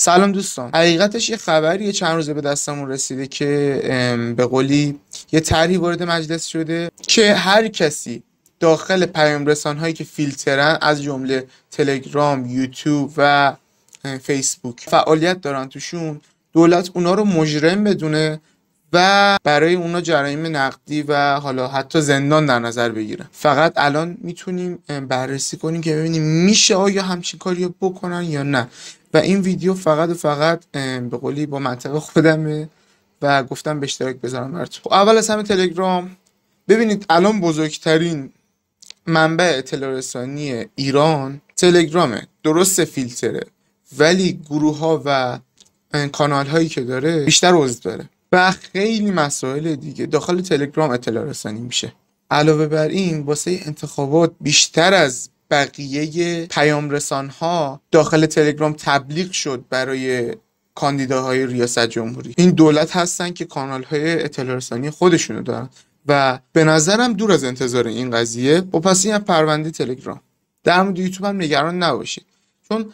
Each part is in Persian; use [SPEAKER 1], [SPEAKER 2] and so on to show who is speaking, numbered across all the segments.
[SPEAKER 1] سلام خب. دوستان حقیقتش یه یه چند روزه به دستمون رسیده که به قولی یه طرحی وارد مجلس شده که هر کسی داخل پیام هایی که فیلترن از جمله تلگرام، یوتیوب و فیسبوک فعالیت دارن توشون دولت اونا رو مجرم بدونه و برای اونا جرایم نقدی و حالا حتی زندان در نظر بگیرن فقط الان میتونیم بررسی کنیم که ببینیم میشه آیا همچین کاری بکنن یا نه و این ویدیو فقط و فقط به قولی با منطق خودمه و گفتم به اشتراک بذارم براتون خب اول از همه تلگرام ببینید الان بزرگترین منبع اطلاع ایران تلگرامه درست فیلتره ولی گروه ها و کانال هایی که داره بیشتر عضو داره و خیلی مسائل دیگه داخل تلگرام اطلاع رسانی میشه علاوه بر این واسه انتخابات بیشتر از بقیه پیام رسان ها داخل تلگرام تبلیغ شد برای کاندیداهای ریاست جمهوری این دولت هستن که کانال های اطلاع رسانی خودشونو دارن و به نظرم دور از انتظار این قضیه با پس این پرونده تلگرام در مورد یوتیوب هم نگران نباشید چون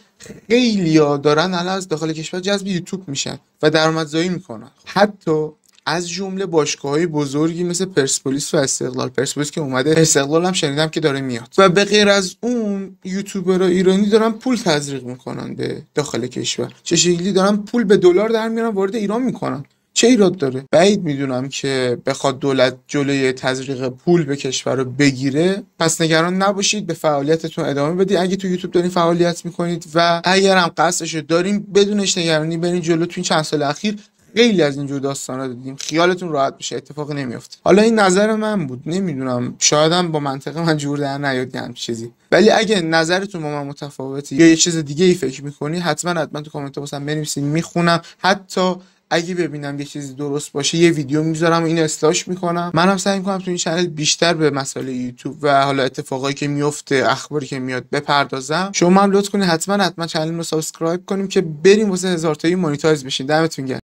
[SPEAKER 1] خیلی ها دارن الان از داخل کشور جذب یوتیوب میشن و درآمدزایی میکنن حتی از جمله باشگاه های بزرگی مثل پرسپولیس و استقلال پرسپولیس که اومده استقلال هم شنیدم که داره میاد و به غیر از اون یوتیوبر ایرانی دارن پول تزریق میکنن به داخل کشور چه شکلی دارن پول به دلار در میارن وارد ایران میکنن چه ایراد داره بعید میدونم که بخواد دولت جلوی تزریق پول به کشور رو بگیره پس نگران نباشید به فعالیتتون ادامه بدید اگه تو یوتیوب دارین فعالیت میکنید و اگر هم قصدش رو دارین بدونش نگرانی برین جلو تو این چند سال اخیر خیلی از اینجور داستانا دیدیم خیالتون راحت بشه اتفاقی نمیفته حالا این نظر من بود نمیدونم هم با منطقه من جور در نیاد یه چیزی ولی اگه نظرتون با من متفاوتی یا یه چیز دیگه ای فکر میکنی حتما حتما تو کامنت واسم بنویسین میخونم حتی اگه ببینم یه چیزی درست باشه یه ویدیو میذارم این استاش میکنم منم سعی میکنم تو این چنل بیشتر به مسئله یوتیوب و حالا اتفاقایی که میفته اخباری که میاد بپردازم شما هم لطف کنید حتما حتما چنل رو سابسکرایب کنیم که بریم واسه هزار تایی مانیتایز بشین دمتون گرم